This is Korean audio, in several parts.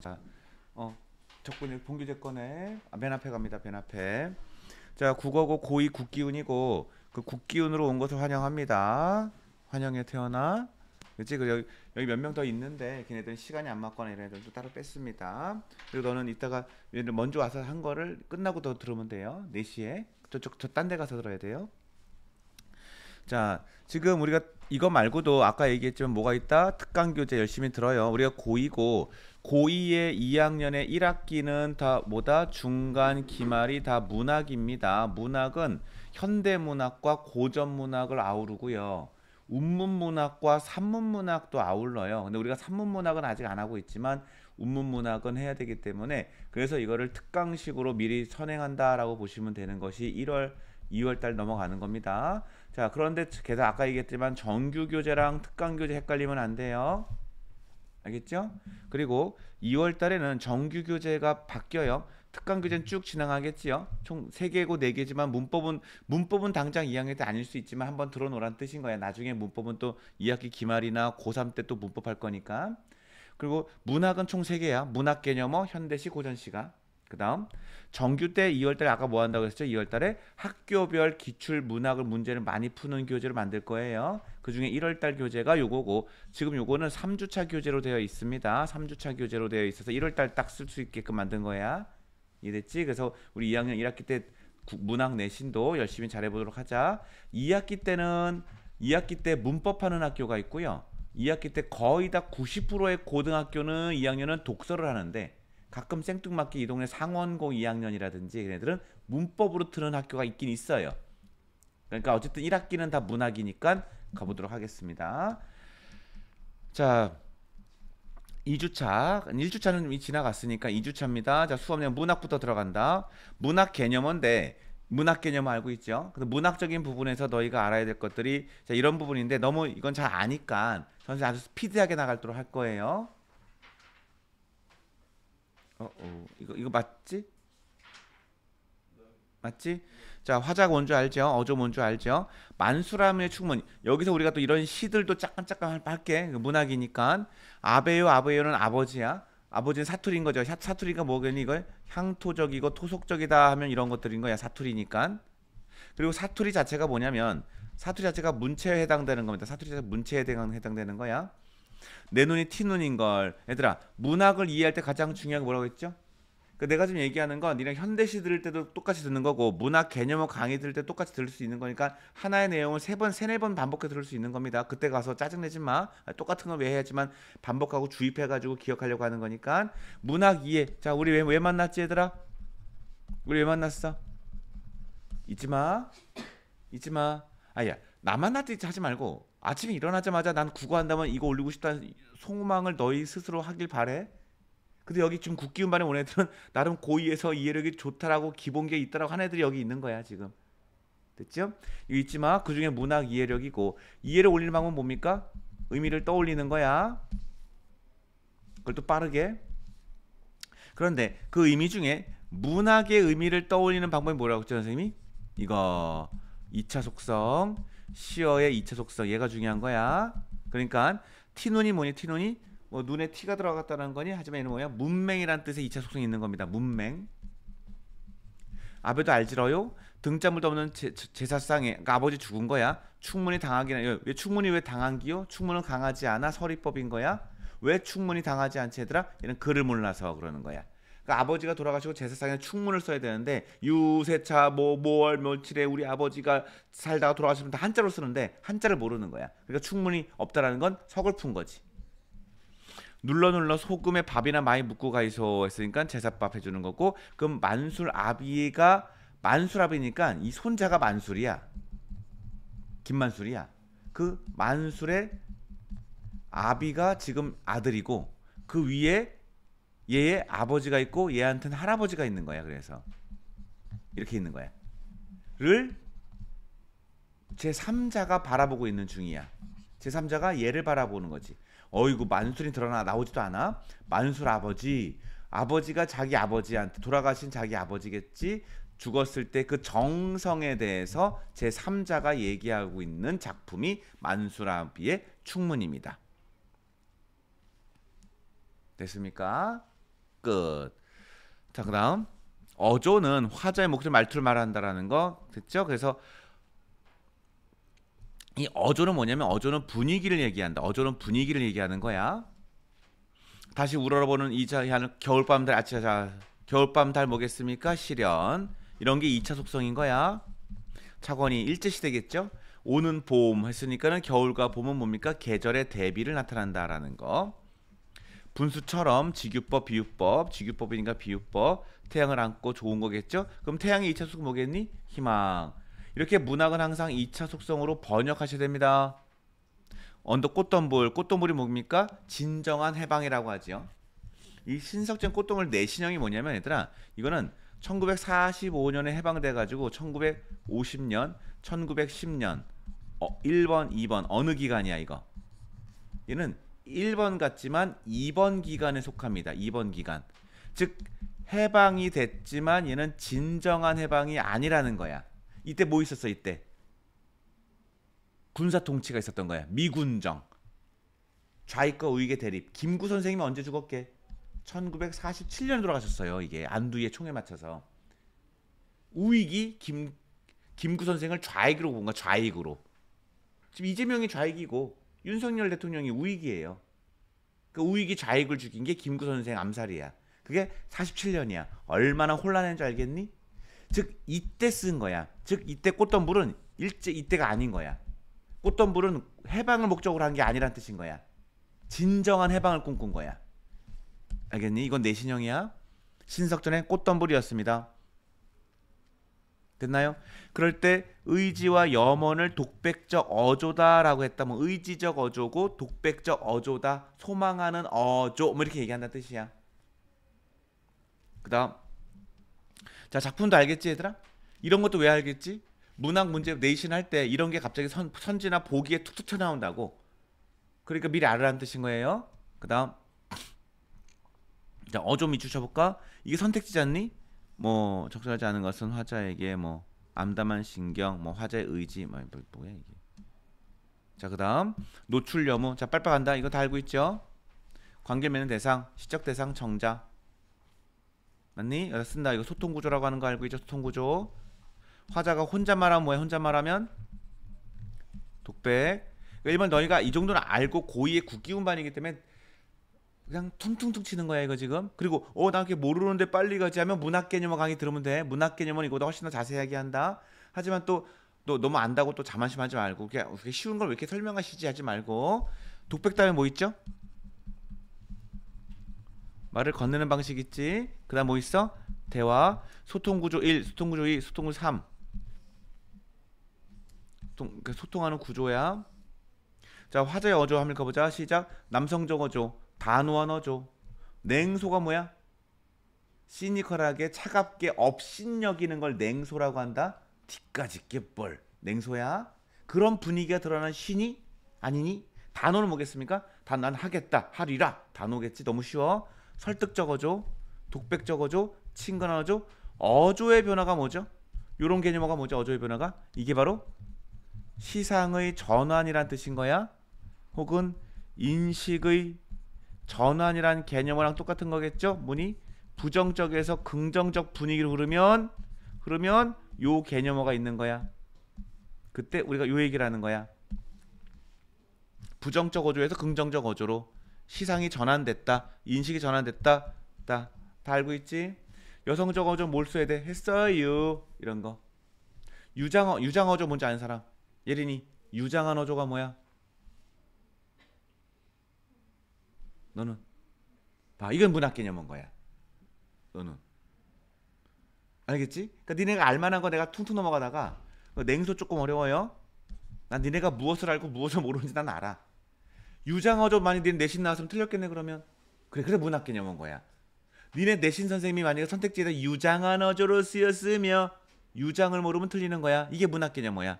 자, 어, 적분이 본규제 건에 아, 맨 앞에 갑니다. 맨 앞에. 자, 국어고 고2 국기운이고 그 국기운으로 온 것을 환영합니다. 환영해 태어나. 그렇지? 그 여기, 여기 몇 명 더 있는데 걔네들은 시간이 안 맞거나 이런 애들도 따로 뺐습니다. 그리고 너는 이따가 얘들 먼저 와서 한 거를 끝나고 더 들으면 돼요. 4시에. 저쪽 저딴데 가서 들어야 돼요. 자, 지금 우리가 이거 말고도 아까 얘기했지만 뭐가 있다? 특강 교재 열심히 들어요. 우리가 고2고 고2의 2학년의 1학기는 다 뭐다? 중간 기말이 다 문학입니다. 문학은 현대 문학과 고전 문학을 아우르고요. 운문 문학과 산문 문학도 아울러요. 근데 우리가 산문 문학은 아직 안 하고 있지만 운문 문학은 해야 되기 때문에 그래서 이거를 특강식으로 미리 선행한다라고 보시면 되는 것이 1월 2월 달 넘어가는 겁니다. 자, 그런데 계속 아까 얘기했지만 정규 교재랑 특강 교재 헷갈리면 안 돼요. 알겠죠? 그리고 2월 달에는 정규 교재가 바뀌어요. 특강 교재는 쭉 진행하겠지요. 총 3개고 4개지만 문법은 문법은 당장 2학년 때 아닐 수 있지만 한번 들어 놓으란 뜻인 거야. 나중에 문법은 또 2학기 기말이나 고3 때 또 문법 할 거니까. 그리고 문학은 총 3개야. 문학 개념어, 현대시, 고전시가. 그다음 정규 때 2월 달에 아까 뭐 한다고 했죠? 2월 달에 학교별 기출 문학을 문제를 많이 푸는 교재를 만들 거예요. 그중에 1월 달 교재가 요거고 지금 요거는 3주차 교재로 되어 있습니다. 3주차 교재로 되어 있어서 1월 달 딱 쓸 수 있게끔 만든 거야. 이랬지 그래서 우리 2학년 1학기 때 문학 내신도 열심히 잘해 보도록 하자. 2학기 때는 2학기 때 문법하는 학교가 있고요. 2학기 때 거의 다 90%의 고등학교는 2학년은 독서를 하는데 가끔 생뚱맞게 이 동네 상원고 2학년이라든지 얘네들은 문법으로 트은 학교가 있긴 있어요. 그러니까 어쨌든 1학기는 다 문학이니까 가보도록 하겠습니다. 자, 2주차. 1주차는 이미 지나갔으니까 2주차입니다. 자, 수업 내용 문학부터 들어간다. 문학 개념인데 네. 문학 개념 알고 있죠? 근데 문학적인 부분에서 너희가 알아야 될 것들이 자, 이런 부분인데 너무 이건 잘 아니까 선생님 아주 스피드하게 나갈도록 할 거예요. 어, 어. 이거 이거 맞지? 맞지? 자, 화작 원주 알죠? 어조 원주 알죠? 만수라의 충문. 여기서 우리가 또 이런 시들도 짝깐짝깐 할게. 문학이니까. 아베요, 아베요는 아버지야. 아버지는 사투리인 거죠. 사투리가 뭐겠니 이걸? 향토적이고 토속적이다 하면 이런 것들인 거야. 사투리니까. 그리고 사투리 자체가 뭐냐면 사투리 자체가 문체에 해당되는 겁니다. 사투리 자체가 문체에 해당되는 거야. 내 눈이 티 눈인 걸. 얘들아, 문학을 이해할 때 가장 중요한 게 뭐라고 했죠? 그 내가 지금 얘기하는 건 니랑 현대시 들을 때도 똑같이 듣는 거고 문학 개념을 강의 들을 때 똑같이 들을 수 있는 거니까 하나의 내용을 세 번, 세네 번 반복해 들을 수 있는 겁니다. 그때 가서 짜증내지 마. 아, 똑같은 걸왜 해야지만 반복하고 주입해가지고 기억하려고 하는 거니까 문학 이해. 자, 우리 왜, 왜 만났지 얘들아? 우리 왜 만났어? 잊지 마. 잊지 마. 아야, 나만 났지 하지 말고 아침에 일어나자마자 난 구구한다면 이거 올리고 싶다는 소망을 너희 스스로 하길 바래. 근데 여기 지금 국기운 반에 온 애들은 나름 고의에서 이해력이 좋다라고 기본기 있다라고 한 애들이 여기 있는 거야 지금. 됐죠? 이거 잊지 마. 그 중에 문학 이해력이고 이해를 올리 방법은 뭡니까? 의미를 떠올리는 거야. 그걸 또 빠르게. 그런데 그 의미 중에 문학의 의미를 떠올리는 방법이 뭐라고 했죠 선생님이? 이거 2차 속성 시어의 이체 속성 얘가 중요한 거야. 그러니까 티눈이 뭐니 티눈이 뭐 눈에 티가 들어갔다는 거니 하지만 얘는 뭐야 문맹이란 뜻의 이체 속성이 있는 겁니다. 문맹. 아베도 알지러요? 등잔물도 없는 제사상에 그러니까 아버지 죽은 거야. 충분히 당하기는 왜 충분히 왜 당한기요? 충분은 강하지 않아 서리법인 거야. 왜 충분히 당하지 않지 얘들아? 얘는 글을 몰라서 그러는 거야. 그러니까 아버지가 돌아가시고 제사상에 충문을 써야 되는데 유세차 뭐 모월 며칠에 우리 아버지가 살다가 돌아가시면 다 한자로 쓰는데 한자를 모르는 거야. 그러니까 충문이 없다라는 건 서글픈 거지. 눌러 눌러 소금에 밥이나 많이 묻고 가이소 했으니까 제사밥 해주는 거고 그럼 만술 아비가 만술 아비니까 이 손자가 만술이야. 김만술이야. 그 만술의 아비가 지금 아들이고 그 위에 얘의 아버지가 있고 얘한테는 할아버지가 있는 거야. 그래서 이렇게 있는 거야. 를 제3자가 바라보고 있는 중이야. 제3자가 얘를 바라보는 거지. 어이구 만술이 드러나 나오지도 않아. 만술 아버지. 아버지가 자기 아버지한테 돌아가신 자기 아버지겠지. 죽었을 때 그 정성에 대해서 제3자가 얘기하고 있는 작품이 만수라비의 충문입니다. 됐습니까? 끝. 자, 그다음 어조는 화자의 목적 말투를 말한다라는 거 됐죠? 그래서 이 어조는 뭐냐면 어조는 분위기를 얘기한다. 어조는 분위기를 얘기하는 거야. 다시 우러러보는 이자한 겨울밤 달 아차자 겨울밤 달 뭐겠습니까? 시련 이런 게 2차 속성인 거야. 차원이 일제 시대겠죠? 오는 봄 했으니까는 겨울과 봄은 뭡니까? 계절의 대비를 나타난다라는 거. 분수처럼 직유법, 비유법, 직유법이니까 비유법, 태양을 안고 좋은 거겠죠? 그럼 태양이 2차 속성 뭐겠니? 희망. 이렇게 문학은 항상 2차 속성으로 번역하셔야 됩니다. 언덕 꽃덤불, 꽃덤불이 뭡니까? 진정한 해방이라고 하지요. 이 신석전 꽃덤물 내신형이 뭐냐면 얘들아 이거는 1945년에 해방돼 가지고 1950년, 1910년 어, 1번, 2번 어느 기간이야 이거? 얘는 1번 같지만 2번 기간에 속합니다. 2번 기간. 즉 해방이 됐지만 얘는 진정한 해방이 아니라는 거야. 이때 뭐 있었어 이때? 군사 통치가 있었던 거야. 미군정. 좌익과 우익의 대립. 김구 선생님은 언제 죽었게? 1947년에 돌아가셨어요. 이게 안두의 총에 맞춰서. 우익이 김 김구 선생을 좌익으로 본 거야. 좌익으로. 지금 이재명이 좌익이고 윤석열 대통령이 우익이에요. 그 우익이 좌익을 죽인 게 김구 선생 암살이야. 그게 47년이야. 얼마나 혼란한는지 알겠니? 즉 이때 쓴 거야. 즉 이때 꽃덤불은 일제 이때가 아닌 거야. 꽃덤불은 해방을 목적으로 한 게 아니란 뜻인 거야. 진정한 해방을 꿈꾼 거야. 알겠니? 이건 내신형이야. 신석전의 꽃덤불이었습니다. 됐나요? 그럴 때 의지와 염원을 독백적 어조다라고 했다면 뭐 의지적 어조고 독백적 어조다 소망하는 어조 뭐 이렇게 얘기한다 뜻이야. 그다음 자 작품도 알겠지 얘들아? 이런 것도 왜 알겠지? 문학 문제 내신 할 때 이런 게 갑자기 선, 선지나 보기에 툭툭 쳐나온다고. 그러니까 미리 알아라는 뜻인 거예요. 그다음 자 어조 밑줄 쳐볼까? 이게 선택지잖니? 뭐 적절하지 않은 것은 화자에게 뭐 암담한 신경, 뭐 화자의 의지, 뭐 뭐야 이게. 자 그다음 노출 여무. 자 빨빨한다. 이거 다 알고 있죠? 관계 맺는 대상, 시적 대상, 정자. 맞니? 여기 쓴다. 이거 소통 구조라고 하는 거 알고 있죠? 소통 구조. 화자가 혼자 말하면 뭐야? 혼자 말하면 독백. 그러니까 1번 너희가 이 정도는 알고 고의의 국기운반이기 때문에 그냥 퉁퉁퉁 치는 거야 이거 지금 그리고 어나 그게 모르는데 빨리 가지 하면 문학 개념 강의 들으면 돼 문학 개념은 이거보다 훨씬 더 자세하게 한다 하지만 또 또 너무 안다고 또 자만심하지 말고 그냥 쉬운 걸 왜 이렇게 설명하시지 하지 말고 독백 다음에 뭐 있죠? 말을 건네는 방식 있지 그 다음 뭐 있어? 대화 소통구조 1 소통구조 2 소통구조 3 소통, 그 하는 구조야 자화자의 어조 한번 읽어보자 시작 남성적 어조 단호한 어조. 냉소가 뭐야? 시니컬하게 차갑게 업신여기는 걸 냉소라고 한다. 뒤까지 깨뻘. 냉소야. 그런 분위기가 드러난 신이 아니니? 단어는 뭐겠습니까? 단난 하겠다. 하리라. 단어겠지. 너무 쉬워. 설득적 어조, 독백적 어조, 친근한 어 어조의 변화가 뭐죠? 요런 개념어가 뭐죠? 어조의 변화가? 이게 바로 시상의 전환이란 뜻인 거야. 혹은 인식의 전환이란 개념이랑 똑같은 거겠죠? 문이 부정적에서 긍정적 분위기로 흐르면 흐르면요 개념어가 있는 거야. 그때 우리가 요 얘기를 하는 거야. 부정적 어조에서 긍정적 어조로 시상이 전환됐다. 인식이 전환됐다. 다, 다 알고 있지? 여성적 어조 몰수에 대해 했어요. 이런 거. 유장어 유장어조 뭔지 아는 사람? 예린이 유장한 어조가 뭐야? 너는 봐 이건 문학 개념인 거야. 너는 알겠지? 그러니까 니네가 알만한 거 내가 퉁퉁 넘어가다가 냉소 조금 어려워요. 난 니네가 무엇을 알고 무엇을 모르는지 난 알아. 유장어 좀 많이 니네 내신 나왔으면 틀렸겠네 그러면 그래 그래 문학 개념인 거야. 니네 내신 선생님이 만약에 선택지에다 유장한어조를 쓰였으며 유장을 모르면 틀리는 거야. 이게 문학 개념어야.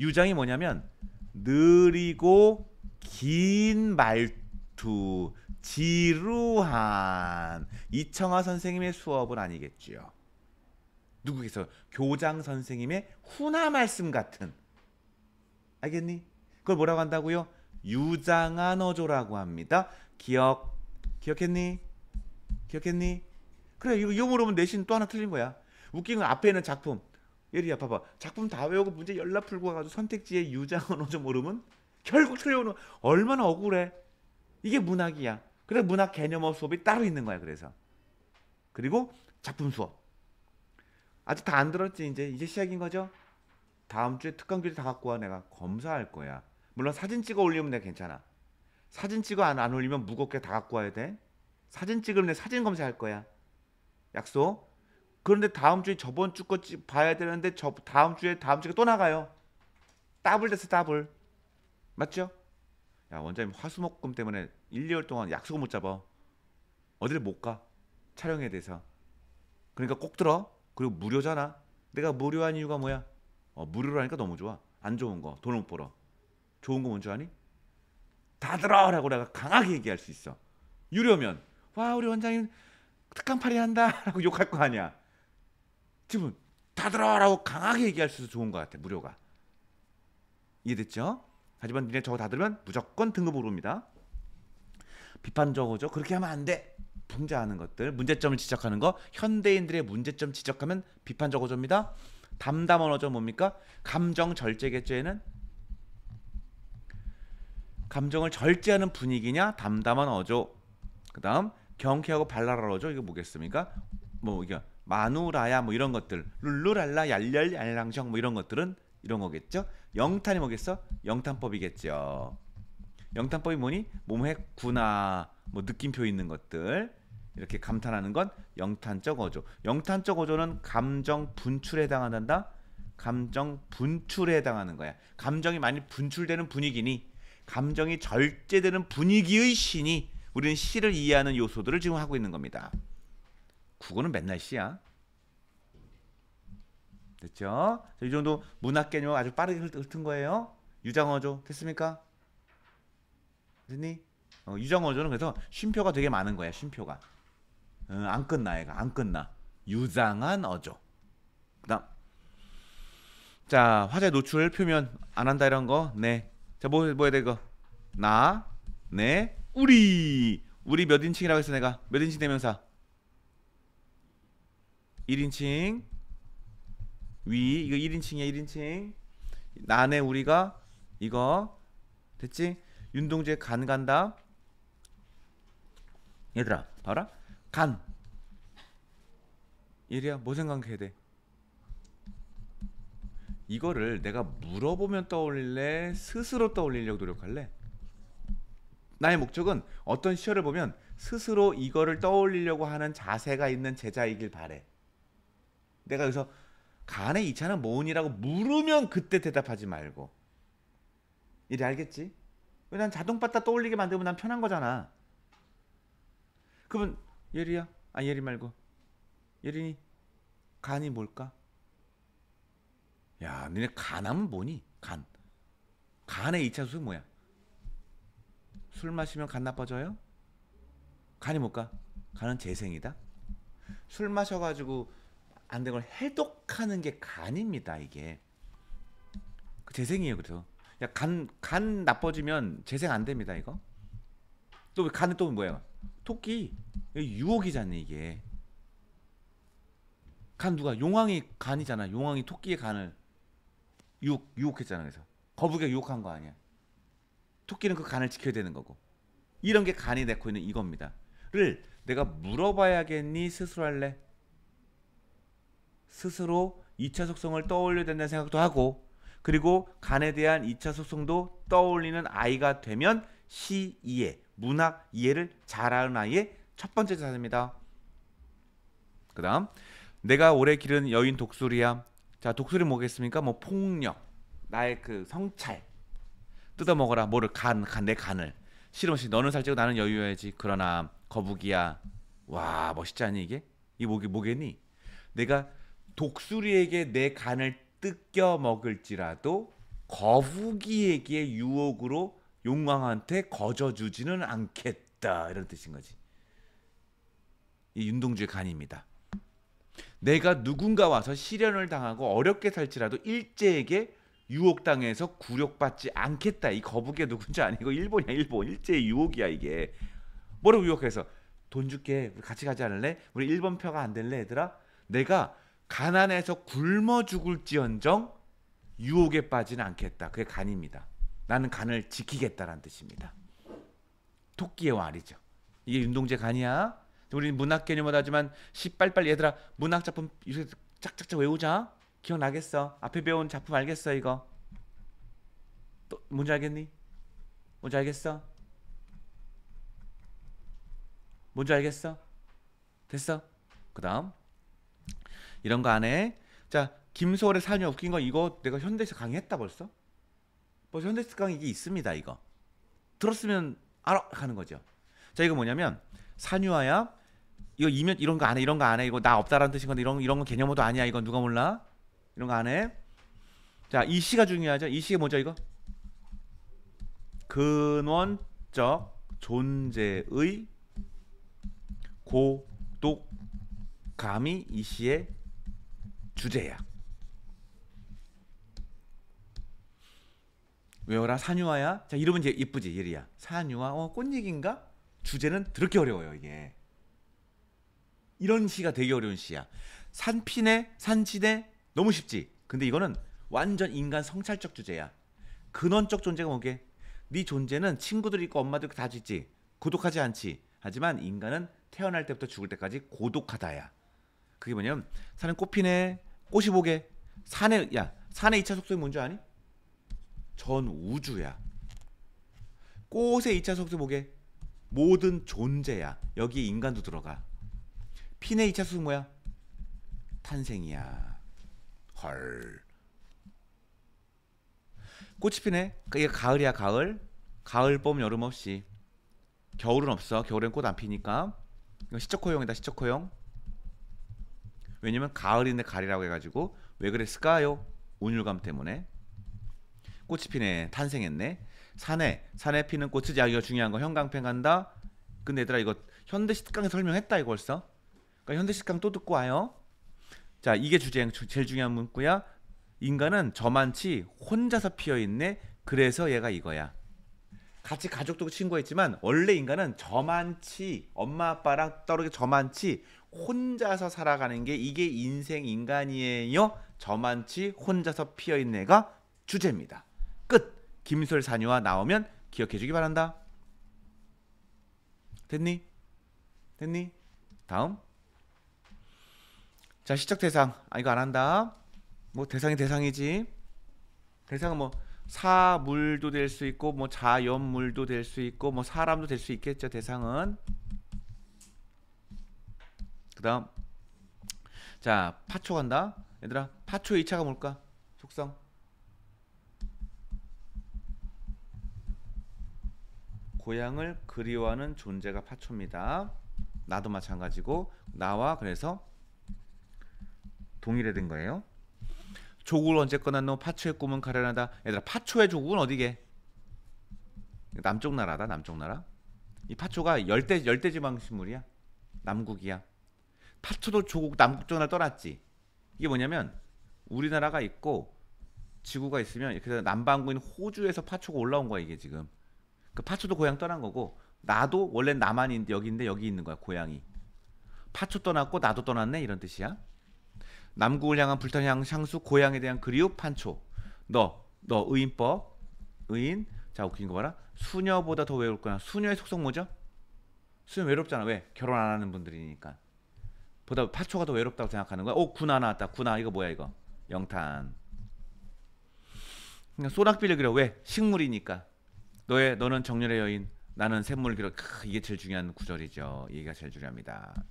유장이 뭐냐면 느리고 긴 말투. 두 지루한 이청아 선생님의 수업은 아니겠지요. 누구께서 교장 선생님의 훈화 말씀 같은 알겠니? 그걸 뭐라고 한다고요? 유장한 어조라고 합니다. 기억 기억했니? 기억했니? 그래 이거, 이거 물으면 내신 또 하나 틀린 거야. 웃긴 건 앞에 있는 작품 예리야 봐봐 작품 다 외우고 문제 열나 풀고 가가지고 선택지에 유장한 어조 모르면 결국 틀려오는 얼마나 억울해. 이게 문학이야. 그래 문학 개념어 수업이 따로 있는 거야. 그래서 그리고 작품 수업. 아직 다 안 들었지 이제 이제 시작인 거죠. 다음 주에 특강 교재 다 갖고 와 내가 검사할 거야. 물론 사진 찍어 올리면 내가 괜찮아. 사진 찍어 안, 안 올리면 무겁게 다 갖고 와야 돼. 사진 찍으면 내 사진 검사할 거야. 약속. 그런데 다음 주에 저번 주거 봐야 되는데 저 다음 주에 다음 주에 또 나가요. 더블 됐어 더블. 맞죠? 야 원장님 화수목금 때문에 1, 2월 동안 약속을 못 잡아. 어디못 가. 촬영에 대해서. 그러니까 꼭 들어. 그리고 무료잖아. 내가 무료한 이유가 뭐야? 어, 무료로하니까 너무 좋아. 안 좋은 거돈을못 벌어. 좋은 거 뭔지 아니? 다 들어라고 내가 강하게 얘기할 수 있어. 유료면 와 우리 원장님 특강팔이 한다라고 욕할 거 아니야. 지금 다 들어라고 강하게 얘기할 수있어 좋은 거 같아 무료가. 이해됐죠? 하지만 니네 저거 다 들으면 무조건 등급 오릅니다. 비판적으로죠. 그렇게 하면 안 돼. 풍자하는 것들, 문제점을 지적하는 거, 현대인들의 문제점 지적하면 비판적 어조입니다. 담담 언어죠 뭡니까? 감정 절제겠죄는 감정을 절제하는 분위기냐 담담한 어조. 그다음 경쾌하고 발랄한 어조 이거 뭐겠습니까? 뭐 이게 마누라야 뭐 이런 것들, 룰루랄라 얄렬 얄랑정 뭐 이런 것들은 이런 거겠죠. 영탄이 뭐겠어? 영탄법이겠죠. 영탄법이 뭐니? 몸에 구나 뭐 느낌표 있는 것들 이렇게 감탄하는 건 영탄적 어조. 영탄적 어조는 감정 분출에 해당한다. 감정 분출에 해당하는 거야. 감정이 많이 분출되는 분위기니 감정이 절제되는 분위기의 신이 우리는 시를 이해하는 요소들을 지금 하고 있는 겁니다. 국어는 맨날 시야. 됐죠? 자, 이 정도 문학 개념 아주 빠르게 훑은 거예요. 유장어조 됐습니까? 됐니? 어, 유장어조는 그래서 쉼표가 되게 많은 거야. 쉼표가 어, 안 끝나 얘가 안 끝나. 유장한 어조. 그다음 자 화재 노출 표면 안 한다 이런 거 네. 자뭐 뭐야 돼 이거 나, 네, 우리 우리 몇 인칭이라고 했어 내가 몇 인칭 대명사 1인칭 위 이거 1인칭이야 1인칭 난에 우리가 이거 됐지? 윤동주의 간 간다 얘들아 봐라 간 예리야 뭐 생각해야 돼? 이거를 내가 물어보면 떠올릴래? 스스로 떠올리려고 노력할래? 나의 목적은 어떤 시절을 보면 스스로 이거를 떠올리려고 하는 자세가 있는 제자이길 바래. 내가 여기서 간에이차는 뭐니라고 물으면 그때 대답하지 말고 이래 알겠지? 왜 난자동바다 떠올리게 만들면 난 편한 거잖아 그분 예리야 아 예리 말고 예린이 간이 뭘까? 야 너네 간하면 뭐니? 간 간의 이차수 뭐야? 술 마시면 간 나빠져요? 간이 뭘까? 간은 재생이다 술 마셔가지고 안된걸 해독하는 게 간입니다 이게 그 재생이에요 그래서 간간 간 나빠지면 재생 안 됩니다 이거 또 간은 또 뭐야 토끼 유혹이잖아 이게 간 누가 용왕이 간이잖아 용왕이 토끼의 간을 유혹 유혹했잖아 그래서 거북이가 유혹한 거 아니야 토끼는 그 간을 지켜야 되는 거고 이런 게 간이 내고 있는 이겁니다 를 내가 물어봐야겠니 스스로 할래 스스로 2차 속성을 떠올려야 된다는 생각도 하고 그리고 간에 대한 2차 속성도 떠올리는 아이가 되면 시 이해, 문학 이해를 잘하는 아이의 첫 번째 자세입니다. 그 다음 내가 오래 기른 여인 독수리야. 자 독수리 뭐겠습니까? 뭐 폭력, 나의 그 성찰, 뜯어먹어라 뭐를 간, 간 내 간을. 실험씨 너는 살찌고 나는 여유여야지. 그러나 거북이야. 와 멋있지 않니 이게? 이 뭐게 뭐겠니? 내가 독수리에게 내 간을 뜯겨 먹을지라도 거북이에게 유혹으로 용왕한테 거저주지는 않겠다 이런 뜻인 거지. 이 윤동주의 간입니다. 내가 누군가 와서 시련을 당하고 어렵게 살지라도 일제에게 유혹당해서 굴욕받지 않겠다. 이 거북이 누군지 아니고 일본이야 일본 일제의 유혹이야 이게. 뭐라고 유혹해서 돈 줄게 우리 같이 가지 않을래? 우리 일본 표가 안 될래 얘들아? 내가 가난해서 굶어 죽을지언정 유혹에 빠지는 않겠다. 그게 간입니다. 나는 간을 지키겠다라는 뜻입니다. 토끼의 왕이죠. 이게 윤동재 간이야. 우리 문학 개념으 하지만 시빨빨 얘들아 문학 작품 이렇게 짝짝짝 외우자. 기억나겠어. 앞에 배운 작품 알겠어 이거. 또 뭔지 알겠니? 뭔지 알겠어? 뭔지 알겠어? 됐어? 그 다음 이런 거안 해. 자, 김소월의 사연이 웃긴 거 이거 내가 현대에서 강의했다 벌써? 벌써 현대에서 강의 이게 있습니다 이거. 들었으면 알아 하는 거죠. 자, 이거 뭐냐면 사유아야 이거 이면 이런 거안 해. 이런 거안 해. 이거 나 없다라는 뜻인 건데 이런 이런 건 개념어도 아니야. 이거 누가 몰라? 이런 거안 해. 자, 이 시가 중요하죠. 이 시가 뭐죠, 이거? 근원적 존재의 고독감이 이시에 주제야. 외워라 산유화야. 자 이름은 이제 이쁘지 예리야. 산유화 어 꽃얘기인가? 주제는 드럽게 어려워요 이게. 이런 시가 되게 어려운 시야. 산피네 산지네 너무 쉽지. 근데 이거는 완전 인간 성찰적 주제야. 근원적 존재가 뭐게? 네 존재는 친구들 있고 엄마들 다 있지. 고독하지 않지. 하지만 인간은 태어날 때부터 죽을 때까지 고독하다야. 그게 뭐냐면 산은 꽃피네 꽃이 보게 산에야 산의 2차 속도의 뭔지 아니? 전 우주야. 꽃의 2차 속도보게 모든 존재야. 여기 인간도 들어가. 핀의 2차 속성 뭐야? 탄생이야. 헐. 꽃이 피네. 이게 가을이야 가을. 가을 봄 여름 없이. 겨울은 없어. 겨울엔 꽃안 피니까. 이거 시적 허용이다 시적 허용 왜냐면 가을인데 가리라고 해가지고 왜 그랬을까요? 온율감 때문에 꽃이 피네 탄생했네 산에 산에 피는 꽃이 자기가 중요한 거 형광펜 간다 근데 얘들아 이거 현대식 특강에 설명했다 이거 벌써 그러니까 현대식 특강 또 듣고 와요 자 이게 주제 제일 중요한 문구야 인간은 저만치 혼자서 피어있네 그래서 얘가 이거야 같이 가족도 친구가 있지만 원래 인간은 저만치 엄마 아빠랑 떨어게 저만치 혼자서 살아가는 게 이게 인생 인간이에요. 저만치 혼자서 피어있네가 주제입니다. 끝. 김솔 사녀와 나오면 기억해주기 바란다. 됐니? 됐니? 다음. 자 시적 대상. 아 이거 안 한다. 뭐 대상이 대상이지. 대상은 뭐 사물도 될 수 있고 뭐 자연물도 될 수 있고 뭐 사람도 될 수 있겠죠. 대상은. 그다음 자 파초 간다. 얘들아 파초의 2차가 뭘까? 속성. 고향을 그리워하는 존재가 파초입니다. 나도 마찬가지고 나와 그래서 동일해 된 거예요. 조국을 언제 꺼놨노? 파초의 꿈은 가련하다. 얘들아 파초의 조국은 어디게? 남쪽 나라다. 남쪽 나라. 이 파초가 열대 열대 지방 식물이야. 남국이야 파트너 조국 남북전을 떠났지. 이게 뭐냐면 우리나라가 있고 지구가 있으면 그래서 남반구인 호주에서 파초가 올라온 거야 이게 지금. 그 파초도 고향 떠난 거고 나도 원래 남한인데 여기인데 여기 있는 거야 고향이. 파초 떠났고 나도 떠났네 이런 뜻이야. 남구를 향한 불타는 향수 고향에 대한 그리움 판초. 너 너 의인법 의인 자 웃긴 거 봐라 수녀보다 더외롭구나 수녀의 속성 뭐죠? 수녀 외롭잖아 왜 결혼 안 하는 분들이니까. 보다 파초가 더 외롭다고 생각하는 거야. 오 어, 군화 나왔다. 군화 이거 뭐야 이거? 영탄. 그냥 소낙비를 그려 왜 식물이니까. 너의 너는 정렬의 여인, 나는 샘물 그려. 크, 이게 제일 중요한 구절이죠. 얘기 제일 중요합니다.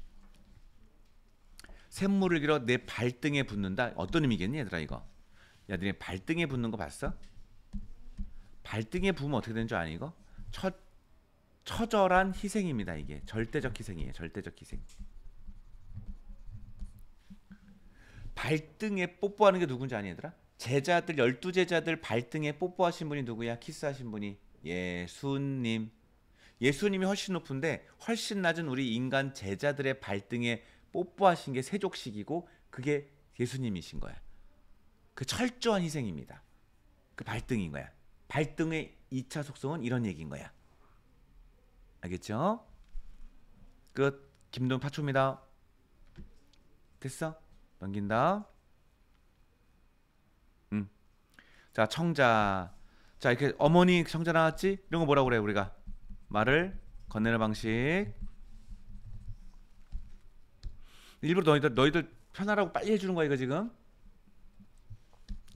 샘물을 길어 내 발등에 붙는다. 어떤 의미겠니 얘들아 이거? 야들이 발등에 붙는 거 봤어? 발등에 부으면 어떻게 되는 줄 아니 이거? 처, 처절한 희생입니다 이게 절대적 희생이에요 절대적 희생 발등에 뽀뽀하는 게 누군지 아니 더라 제자들 열두 제자들 발등에 뽀뽀하신 분이 누구야? 키스하신 분이 예수님. 예수님이 훨씬 높은데 훨씬 낮은 우리 인간 제자들의 발등에 뽀뽀하신 게 세족식이고 그게 예수님이신 거야. 그 철저한 희생입니다. 그 발등인 거야. 발등의 2차 속성은 이런 얘기인 거야. 알겠죠? 끝. 김동 파초입니다. 됐어? 넘긴다. 음. 자, 청자. 자, 이렇게 어머니 청자 나왔지? 이런 거 뭐라고 그래, 우리가? 말을 건네는 방식. 일부러 너희들 너희들 편하라고 빨리 해주는 거야 이거 지금.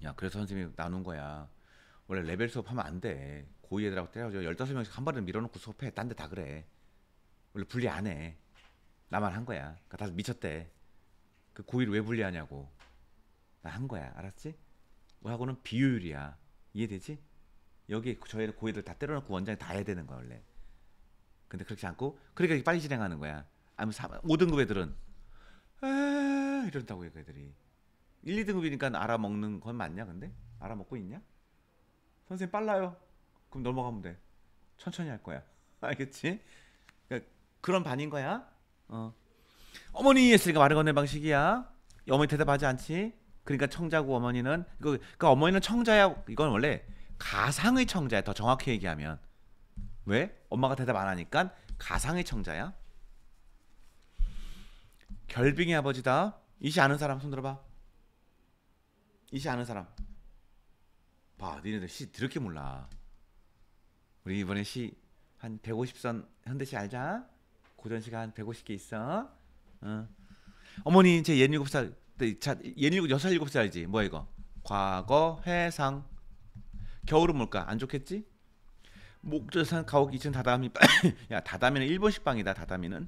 야 그래서 선생님이 나눈 거야. 원래 레벨 수업하면 안 돼. 고이 애들하고 때려가지고 열다 명씩 한 번에 밀어놓고 수업해. 딴 데 다 그래. 원래 분리 안 해. 나만 한 거야. 그러니까 다 미쳤대. 그 고의를 왜 분리하냐고. 나 한 거야. 알았지? 뭐 하고는 비효율이야. 이해되지? 여기 저희는 고의들다 때려놓고 원장이 다 해야 되는 거야, 원래. 근데 그렇게 않고, 그러니까 빨리 진행하는 거야. 아니면 5등급 뭐 애들은, 에이, 이런다고, 그 애들이. 1, 2등급이니까 알아먹는 건 맞냐, 근데? 알아먹고 있냐? 선생님 빨라요. 그럼 넘어가면 돼. 천천히 할 거야. 알겠지? 그러니까 그런 반인 거야. 어. 어머니 했으니까 말을 건네 방식이야. 어머니 대답하지 않지. 그러니까 청자고 어머니는 이거 그러니까 어머니는 청자야. 이건 원래 가상의 청자야. 더 정확히 얘기하면 왜 엄마가 대답 안 하니까 가상의 청자야. 결빙의 아버지다. 이씨 아는 사람 손 들어봐. 이씨 아는 사람. 봐, 니네들 시 드럽게 몰라. 우리 이번에 시 한 150선 현대시 알자. 고전시가 한 150개 있어. 어. 머니제 67살 때 67, 6, 7살이지 뭐야 이거 과거 회상 겨울은 뭘까 안 좋겠지 목조산 가옥 2층 다다미 야 다다미는 일본식 방이다 다다미는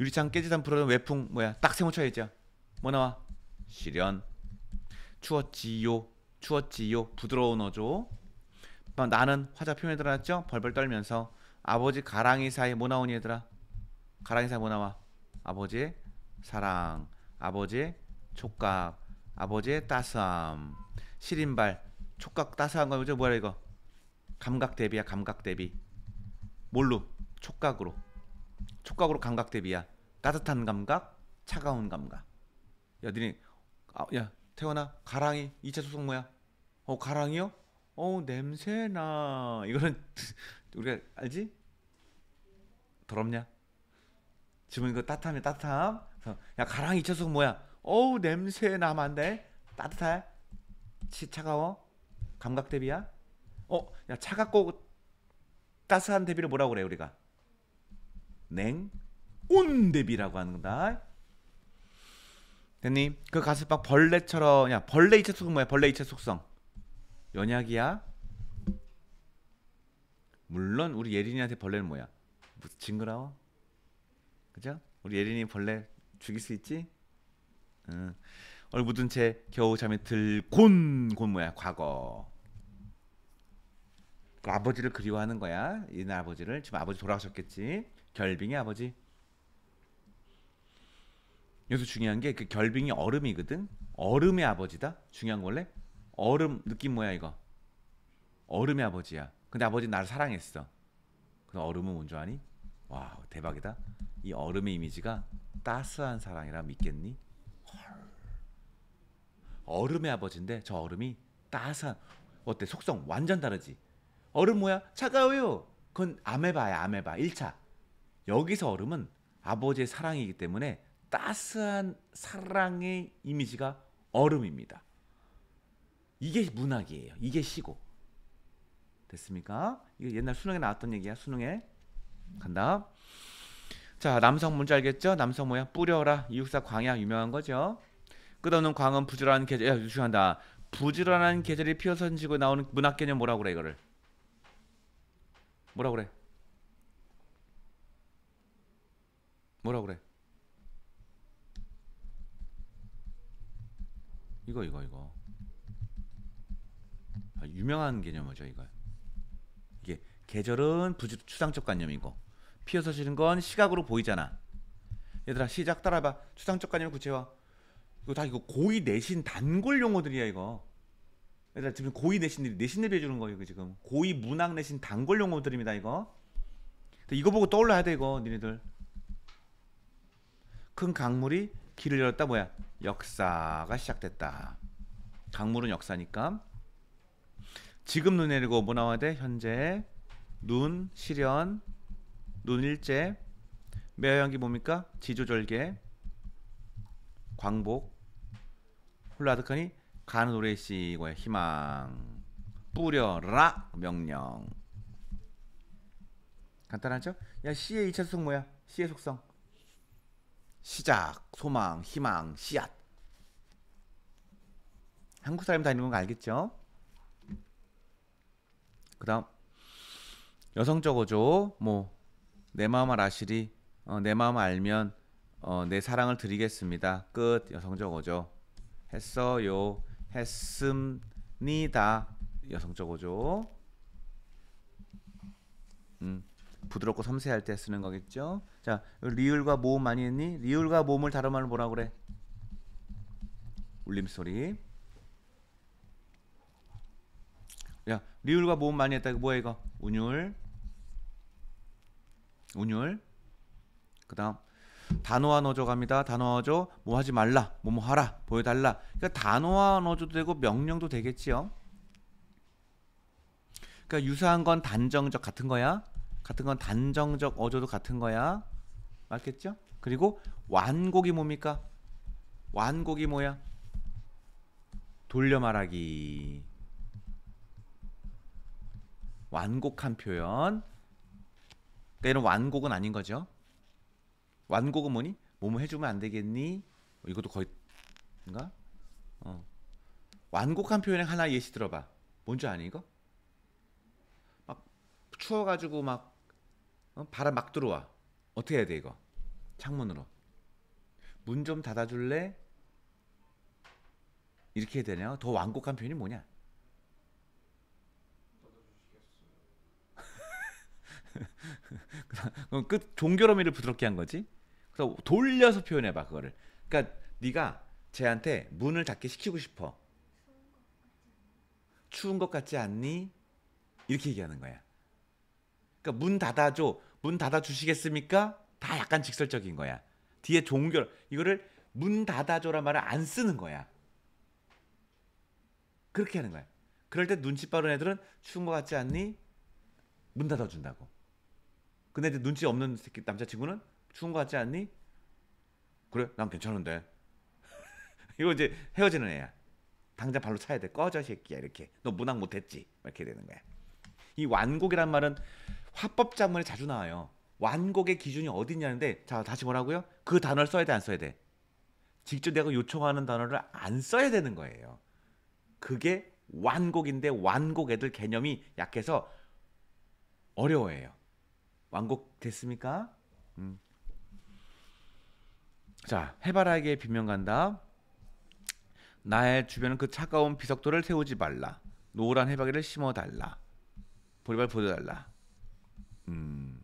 유리창 깨지단 불어는 외풍 뭐야 딱 세모 쳐야죠 뭐 나와 시련 추웠지요 추웠지요 부드러운 어조 나는 화자 표현해 들어놨죠 벌벌 떨면서 아버지 가랑이 사이 뭐 나오니 얘들아 가랑이 사모 뭐 나와. 아버지의 사랑, 아버지의 촉각, 아버지의 따스함, 시린발, 촉각 따스한 거 뭐죠? 뭐야 이거? 감각 대비야, 감각 대비. 뭘로? 촉각으로. 촉각으로 감각 대비야. 따뜻한 감각, 차가운 감각. 야, 니네, 아, 야, 태어나 가랑이 2차 소송 뭐야? 어, 가랑이요? 어, 냄새나. 이거는 우리가 알지? 더럽냐? 집은 그 따뜻함이 따뜻함. 야 가랑이 채소 뭐야? 어우 냄새 나면 데 따뜻해. 치 차가워. 감각 대비야. 어, 야 차갑고 따스한 대비를 뭐라고 그래 우리가? 냉 온 대비라고 하는 거다. 대님 그 가슴팍 벌레처럼 야 벌레 이체 속성 뭐야? 벌레 이체 속성. 연약이야. 물론 우리 예린이한테 벌레는 뭐야? 징그러워? 그죠? 우리 예린이 벌레 죽일 수 있지? 응. 얼 묻은 채 겨우 잠에 들곤 곤 뭐야 과거 그 아버지를 그리워하는 거야 옛날 아버지를 지금 아버지 돌아가셨겠지 결빙의 아버지 여기서 중요한 게 그 결빙이 얼음이거든 얼음의 아버지다 중요한 거래 얼음 느낌 뭐야 이거 얼음의 아버지야 근데 아버지 나를 사랑했어 그 얼음은 뭔 줄 아니? 와 대박이다. 이 얼음의 이미지가 따스한 사랑이라 믿겠니? 얼음의 아버지인데 저 얼음이 따스한 어때 속성 완전 다르지? 얼음 뭐야? 차가워요. 그건 아메바야 아메바 1차. 여기서 얼음은 아버지의 사랑이기 때문에 따스한 사랑의 이미지가 얼음입니다. 이게 문학이에요. 이게 시고. 됐습니까? 이거 옛날 수능에 나왔던 얘기야. 수능에. 간다. 자, 남성 뭔지 알겠죠? 남성 뭐야? 뿌려라. 이육사 광야 유명한 거죠. 끝없는 광은 부지런한 계절. 야, 유추한다. 부지런한 계절이 피어 선지고 나오는 문학 개념 뭐라 그래 이거를? 뭐라 그래? 뭐라 그래? 이거 이거 이거. 아, 유명한 개념이죠, 이거. 이게 계절은 부지 추상적 관념이고 피어서 지는 건 시각으로 보이잖아. 얘들아 시작 따라해봐. 추상적 관념 구체화. 이거 다 이거 고의 내신 단골 용어들이야 이거. 얘들아 지금 고의 내신들이 내신을 배주는 거예요 이거 지금. 고의 문학 내신 단골 용어들입니다 이거. 이거 보고 떠올라야 돼 이거 니네들. 큰 강물이 길을 열었다 뭐야? 역사가 시작됐다. 강물은 역사니까. 지금 눈 내리고 뭐 나와야 돼? 현재 눈, 시련, 눈일제, 매화연기 뭡니까? 지조절개, 광복, 홀라드카니 가는 오래시고의 희망, 뿌려라 명령. 간단하죠? 야 C의 이차 속성 뭐야? C의 속성. 시작, 소망, 희망, 씨앗. 한국 사람 다니는건 알겠죠? 그 다음 여성적 어조 뭐내 마음을 아시리 어, 내 마음 알면 어, 내 사랑을 드리겠습니다. 끝 여성적 어조 했어요 했습니다 여성적 어조 음, 부드럽고 섬세할 때 쓰는 거겠죠. 자 리을과 모음 많이 했니? 리을과 모음을 다른 말로 뭐라 그래? 울림 소리. 야 리을과 모음 많이 했다. 이거 뭐야 이거? 운율. 운율. 그다음 단호한어조 갑니다. 단어와 어조뭐 하지 말라. 뭐뭐 뭐 하라. 보여달라. 그러니까 단호한어조도 되고 명령도 되겠지요. 그러니까 유사한 건 단정적 같은 거야. 같은 건 단정적 어조도 같은 거야. 맞겠죠? 그리고 완곡이 뭡니까? 완곡이 뭐야? 돌려 말하기. 완곡한 표현. 때는 그러니까 완곡은 아닌 거죠. 완곡은 뭐니? 뭐뭐 해주면 안 되겠니? 뭐 이것도 거의 뭔가 어. 완곡한 표현의 하나 예시 들어봐. 뭔지 아니 이거? 막 추워가지고 막 어? 바람 막 들어와. 어떻게 해야 돼 이거? 창문으로. 문 좀 닫아줄래? 이렇게 해야 되냐? 더 완곡한 표현이 뭐냐? 그럼 끝 종결어미를 부드럽게 한 거지. 그래서 돌려서 표현해봐 그거를. 그러니까 네가 쟤한테 문을 닫게 시키고 싶어. 추운 것 같지 않니? 이렇게 얘기하는 거야. 그러니까 문 닫아줘. 문 닫아주시겠습니까? 다 약간 직설적인 거야. 뒤에 종결 이거를 문 닫아줘란 말을 안 쓰는 거야. 그렇게 하는 거야. 그럴 때 눈치 빠른 애들은 추운 것 같지 않니? 문 닫아준다고. 근데 이제 눈치 없는 새끼 남자친구는 추운 거 같지 않니? 그래 난 괜찮은데 이거 이제 헤어지는 애야 당장 발로 차야 돼 꺼져 새끼야 이렇게 너 문학 못했지 이렇게 되는 거야 이 완곡이란 말은 화법 자문에 자주 나와요 완곡의 기준이 어디냐는데 자 다시 뭐라고요? 그 단어를 써야 돼안 써야 돼 직접 내가 요청하는 단어를 안 써야 되는 거예요 그게 완곡인데 완곡 애들 개념이 약해서 어려워해요 완곡됐습니까? 음. 자, 해바라기의 비명 간다. 나의 주변은 그 차가운 비석돌을 세우지 말라. 노란 해바기를 심어 달라. 보리발 보여 달라. 음.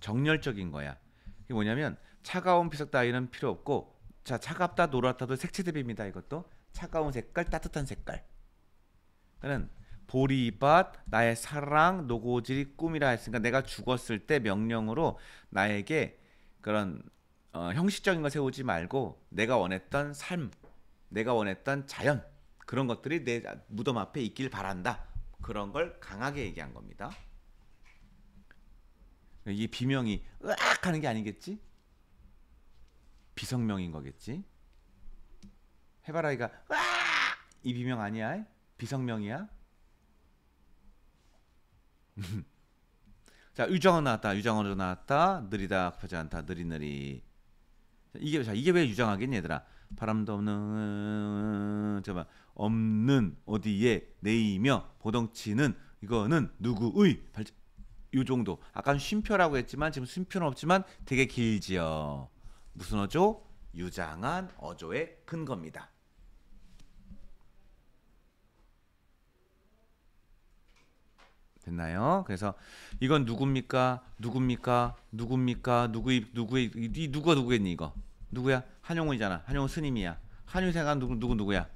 정열적인 거야. 이게 뭐냐면 차가운 비석 따위는 필요 없고 자, 차갑다 노랗다도 색채대비입니다. 이것도 차가운 색깔, 따뜻한 색깔. 그는 그러니까 보리밭 나의 사랑 노고지 꿈이라 했으니까 내가 죽었을 때 명령으로 나에게 그런 어, 형식적인 거 세우지 말고 내가 원했던 삶, 내가 원했던 자연 그런 것들이 내 무덤 앞에 있길 바란다. 그런 걸 강하게 얘기한 겁니다. 이 비명이 으악 하는 게 아니겠지? 비성명인 거겠지? 해바라기가 으악 이 비명 아니야? 비성명이야? 자유정어 나왔다 유정어로 나왔다 느리다 급하지 않다 느리느리 이게 자 이게 왜유장하겠 얘들아 바람도 없는 잠깐 없는 어디에 내이며 보덩치는 이거는 누구의 발전 요 정도 아까는 쉼표라고 했지만 지금 쉼표는 없지만 되게 길지요 무슨 어조 유장한 어조의 근거니다 됐나요? 그래서 이건 누굽니까? 누굽니까? 누굽니까? 누구이 누구이 이 누가 누구겠니 이거? 누구야? 한용훈이잖아. 한용훈 스님이야. 한유생아 누구 누구 누구야?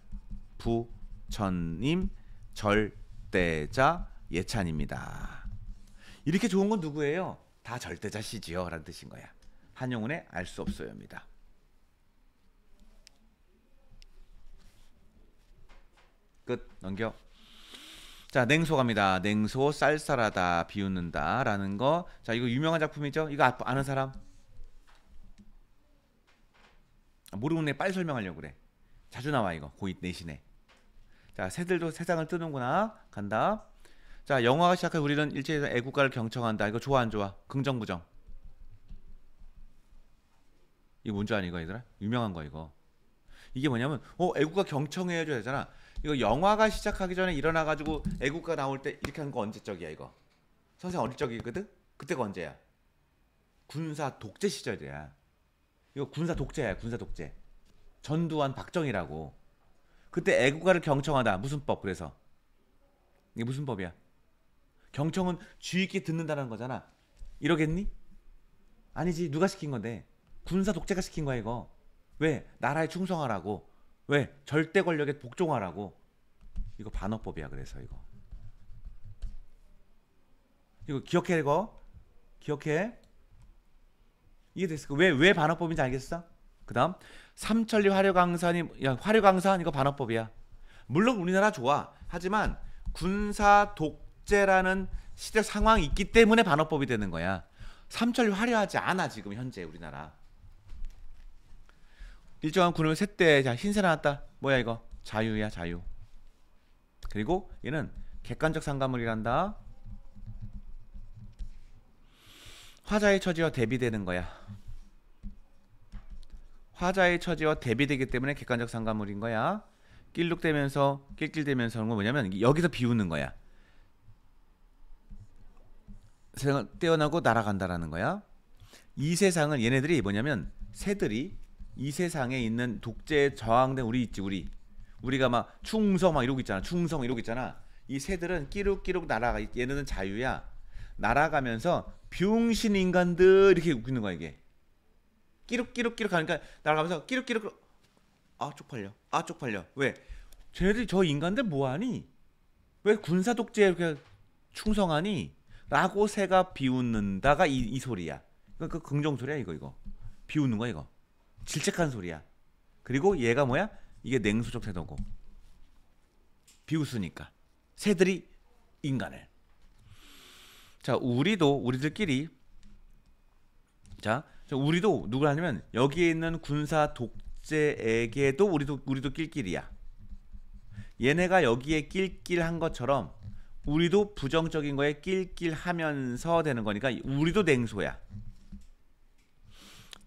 부처님 절대자 예찬입니다. 이렇게 좋은 건 누구예요? 다 절대자시지요. 라는 뜻인 거야. 한용운의 알 수 없어요입니다. 끝 넘겨. 자, 냉소 갑니다. 냉소, 쌀쌀하다, 비웃는다 라는 거. 자, 이거 유명한 작품이죠? 이거 아, 아는 사람? 아, 모르는 애 빨리 설명하려고 그래. 자주 나와 이거. 고2 내신에. 자, 새들도 세상을 뜨는구나. 간다. 자, 영화가 시작한 우리는 일제히 애국가를 경청한다. 이거 좋아 안 좋아? 긍정 부정. 이거 뭔줄 아니 이거 얘들아? 유명한 거 이거. 이게 뭐냐면 어 애국가 경청해줘야 되잖아. 이거 영화가 시작하기 전에 일어나가지고 애국가 나올 때 이렇게 한 거 언제 적이야 이거? 선생 어릴 적이거든? 그때가 언제야? 군사 독재 시절이야. 이거 군사 독재야 군사 독재. 전두환 박정희라고. 그때 애국가를 경청하다 무슨 법 그래서 이게 무슨 법이야? 경청은 주의 깊게 듣는다는 거잖아. 이러겠니? 아니지 누가 시킨 건데 군사 독재가 시킨 거야 이거. 왜 나라에 충성하라고 왜? 절대 권력에 복종하라고. 이거 반어법이야. 그래서 이거. 이거 기억해 이거. 기억해. 이게 됐을까? 왜, 왜 반어법인지 알겠어? 그 다음 삼천리 화려강산이 야 화려강산 이거 반어법이야 물론 우리나라 좋아 하지만 군사 독재라는 시대 상황이 있기 때문에 반어법이 되는 거야 삼천리 화려하지 않아 지금 현재 우리나라 일정한 구름을 셋대 자, 흰색 나왔다. 뭐야 이거? 자유야, 자유. 그리고 얘는 객관적 상가물이란다. 화자의 처지와 대비되는 거야. 화자의 처지와 대비되기 때문에 객관적 상가물인 거야. 낄룩대면서 낄낄대면서 하는 건 뭐냐면 여기서 비우는 거야. 떼어나고 날아간다라는 거야. 이 세상은 얘네들이 뭐냐면 새들이 이 세상에 있는 독재에 저항된 우리 있지 우리 우리가 막 충성 막 이러고 있잖아 충성 이러고 있잖아 이 새들은 끼룩끼룩 날아가 얘네는 자유야 날아가면서 병신 인간들 이렇게 웃기는 거야 이게 끼룩끼룩끼룩 가니까 날아가면서 끼룩끼룩 아 쪽팔려 아 쪽팔려 왜 쟤들 이저 인간들 뭐하니 왜 군사 독재에 이렇게 충성하니 라고 새가 비웃는다가 이, 이 소리야 그러니까 그 긍정 소리야 이거 이거 비웃는 거야 이거 질책한 소리야. 그리고 얘가 뭐야? 이게 냉수적 태도고. 비웃으니까. 새들이 인간을. 자, 우리도 우리들끼리 자, 우리도 누구 하냐면 여기에 있는 군사 독재에게도 우리도 우리도 낄끼리야. 얘네가 여기에 낄낄한 것처럼 우리도 부정적인 거에 낄낄하면서 되는 거니까 우리도 냉소야.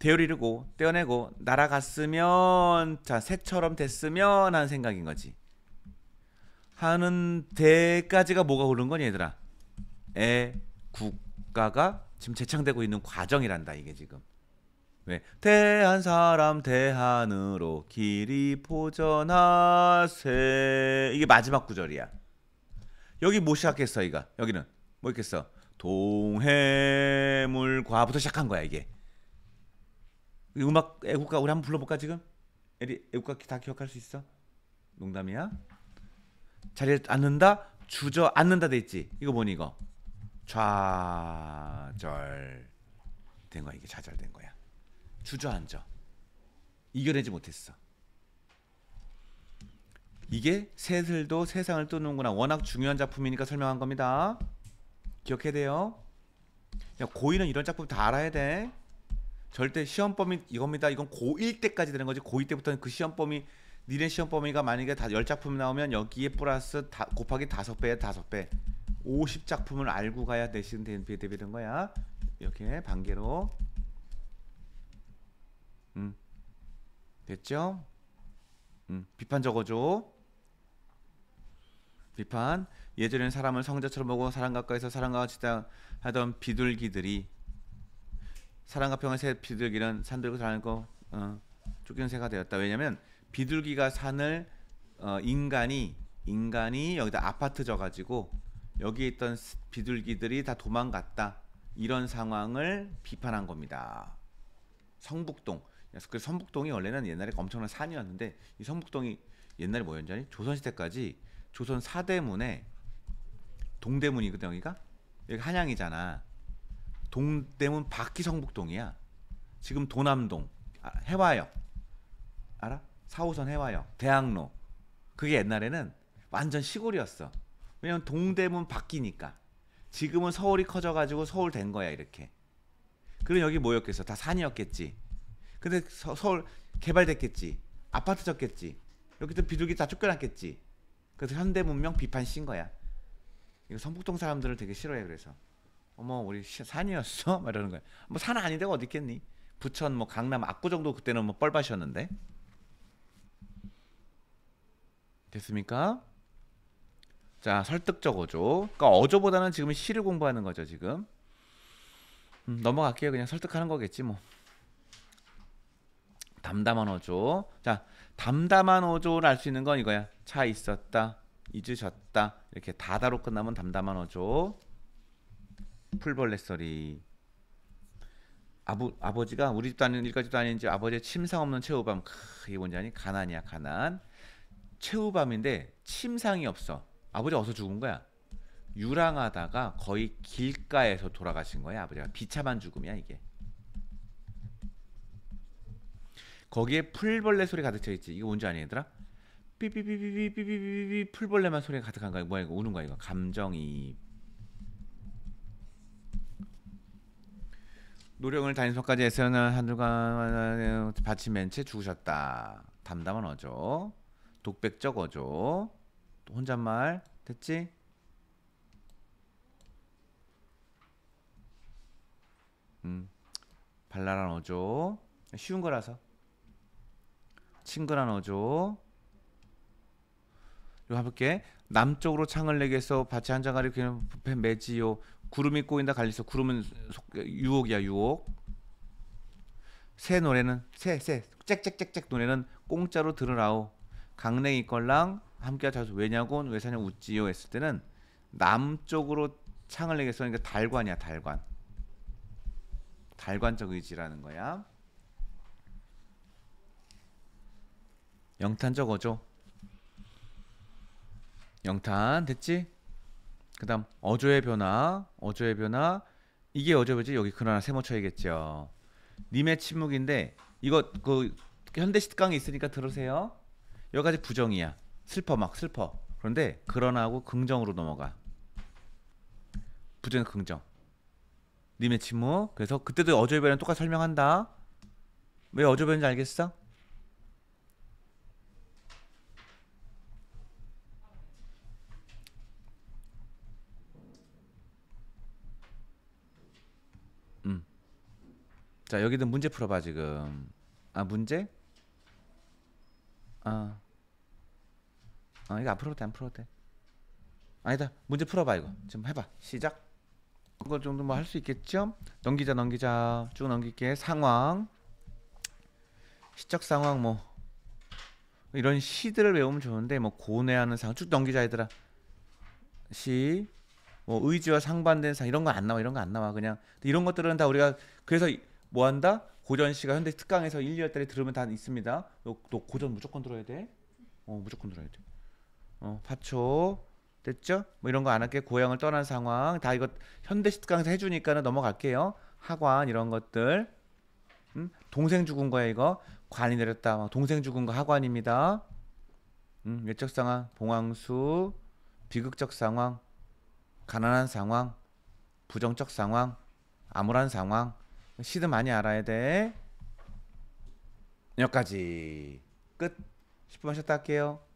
대열리 르고 떼어내고 날아갔으면 자 새처럼 됐으면 하는 생각인 거지 하는 대까지가 뭐가 오른 거니 얘들아 에 국가가 지금 재창되고 있는 과정이란다 이게 지금 왜 대한 사람 대한으로 길이 포전하세 이게 마지막 구절이야 여기 뭐 시작했어 이거 여기는 뭐 있겠어 동해물과부터 시작한 거야 이게 음악 애국가 우리 한번 불러볼까 지금? 에리 애국가 다 기억할 수 있어? 농담이야. 자리에 앉는다 주저 앉는다 돼 있지. 이거 뭐니 이거? 좌절 된 거야 이게 좌절된 거야. 주저 앉아. 이겨내지 못했어. 이게 새들도 세상을 뜨는구나. 워낙 중요한 작품이니까 설명한 겁니다. 기억해야 돼요. 야, 고인은 이런 작품 다 알아야 돼. 절대 시험 범위 이겁니다. 이건 고1 때까지 되는 거지 고2 때부터는 그 시험 범위 니네 시험 범위가 만약에 다 10작품 나오면 여기에 플러스 다, 곱하기 5배에 5배 50작품을 알고 가야 내신 대비 되는 거야 이렇게 반개로 음. 됐죠? 음. 비판 적어줘 비판 예전에는 사람을 성자처럼 보고 사람 가까이서 사람과 같이 하던 비둘기들이 사랑과 평화 새 비둘기는 산들고 달고 어, 쫓기는 새가 되었다. 왜냐하면 비둘기가 산을 어, 인간이 인간이 여기다 아파트 져가지고 여기에 있던 비둘기들이 다 도망갔다. 이런 상황을 비판한 겁니다. 성북동. 그 성북동이 원래는 옛날에 엄청난 산이었는데 이 성북동이 옛날에 뭐였냐지니 조선시대까지 조선 사대문에 동대문이거든 여기가 여기 한양이잖아. 동대문 바퀴 성북동이야. 지금 도남동 아, 해와역 알아? 4호선 해와역 대학로 그게 옛날에는 완전 시골이었어. 왜냐면 동대문 바뀌니까 지금은 서울이 커져가지고 서울 된 거야 이렇게. 그럼 여기 뭐였겠어? 다 산이었겠지. 근데 서, 울 개발됐겠지. 아파트 졌겠지. 여기도 비둘기 다 쫓겨났겠지. 그래서 현대 문명 비판 씬 거야. 이거 성북동 사람들을 되게 싫어해 그래서. 어머 우리 산이었어? 막 이러는 거야. 뭐 산아닌데 어디 있겠니? 부천 뭐 강남 압구 정도 그때는 뭐 뻘밭이었는데. 됐습니까? 자 설득적 어조. 그러니까 어조보다는 지금 시를 공부하는 거죠 지금. 음, 넘어갈게요. 그냥 설득하는 거겠지 뭐. 담담한 어조. 자 담담한 어조를 알 수 있는 건 이거야. 차 있었다, 잊으셨다 이렇게 다다로 끝나면 담담한 어조. 풀벌레 소리. 아부, 아버지가 우리 집도 아닌 일가 집도 아닌지 아버지의 침상 없는 최후밤. 크, 이게 뭔지 아니? 가난이야 가난. 최후밤인데 침상이 없어. 아버지 어서 죽은 거야. 유랑하다가 거의 길가에서 돌아가신 거예 아버지가 비참한 죽음이야 이게. 거기에 풀벌레 소리 가득 차 있지. 이거 뭔지 아니 얘들아? 삐삐삐삐삐삐삐삐 풀벌레만 소리가 가득한 거야. 뭐야 이거 우는 거야 이거. 감정이 노령을 다니면서까지 애쓰는 한두간 받침맨 채 죽으셨다. 담담한 어조, 독백적 어조, 혼잣말 됐지? 음, 발랄한 어조, 쉬운 거라서 친근한 어조. 이거 해볼게. 남쪽으로 창을 내게 해서 밭에 한 장가리 그냥 매지요. 구름이 꼬인다 갈리서 구름은 속, 유혹이야 유혹. 새 노래는 새새 짹짹짹짹 노래는 공짜로 들으라오. 강냉이 걸랑 함께 자서 왜냐고 왜 사냐 웃지요 했을 때는 남쪽으로 창을 내겠어 그러니까 달관이야 달관. 달관적 의지라는 거야. 영탄적 어조. 영탄 됐지? 그다음 어조의 변화, 어조의 변화. 이게 어조의 지 여기 그러나 세모쳐야겠죠 님의 침묵인데 이거 그 현대 시트강이 있으니까 들으세요. 여기까지 부정이야. 슬퍼 막 슬퍼. 그런데 그러나하고 긍정으로 넘어가. 부정 긍정. 님의 침묵. 그래서 그때도 어조의 변화 똑같이 설명한다. 왜 어조의 변인지 알겠어? 자 여기든 문제 풀어봐 지금 아 문제 아, 아 이거 안 풀어도 돼안 풀어도 돼 아니다 문제 풀어봐 이거 지금 해봐 시작 이거 정도 뭐 할 수 있겠죠 넘기자 넘기자 쭉 넘길게 상황 시적 상황 뭐 이런 시들을 외우면 좋은데 뭐 고뇌하는 상황 쭉 넘기자 얘들아 시 뭐 의지와 상반된 상 이런 거 안 나와 이런 거 안 나와 그냥 이런 것들은 다 우리가 그래서 뭐 한다? 고전 씨가 현대 특강에서 1, 2월 달에 들으면 다 있습니다. 너, 너 고전 무조건 들어야 돼. 어, 무조건 들어야 돼. 어, 파초. 됐죠? 뭐 이런 거 안 할게. 고향을 떠난 상황. 다 이거 현대 특강에서 해 주니까는 넘어갈게요. 학원 이런 것들. 음? 동생 죽은 거야, 이거. 관이 내렸다. 동생 죽은 거 학원입니다. 음, 외적 상황, 봉황수, 비극적 상황, 가난한 상황, 부정적 상황, 암울한 상황, 시드 많이 알아야 돼. 여기까지 끝. 10분 하셨다 할게요.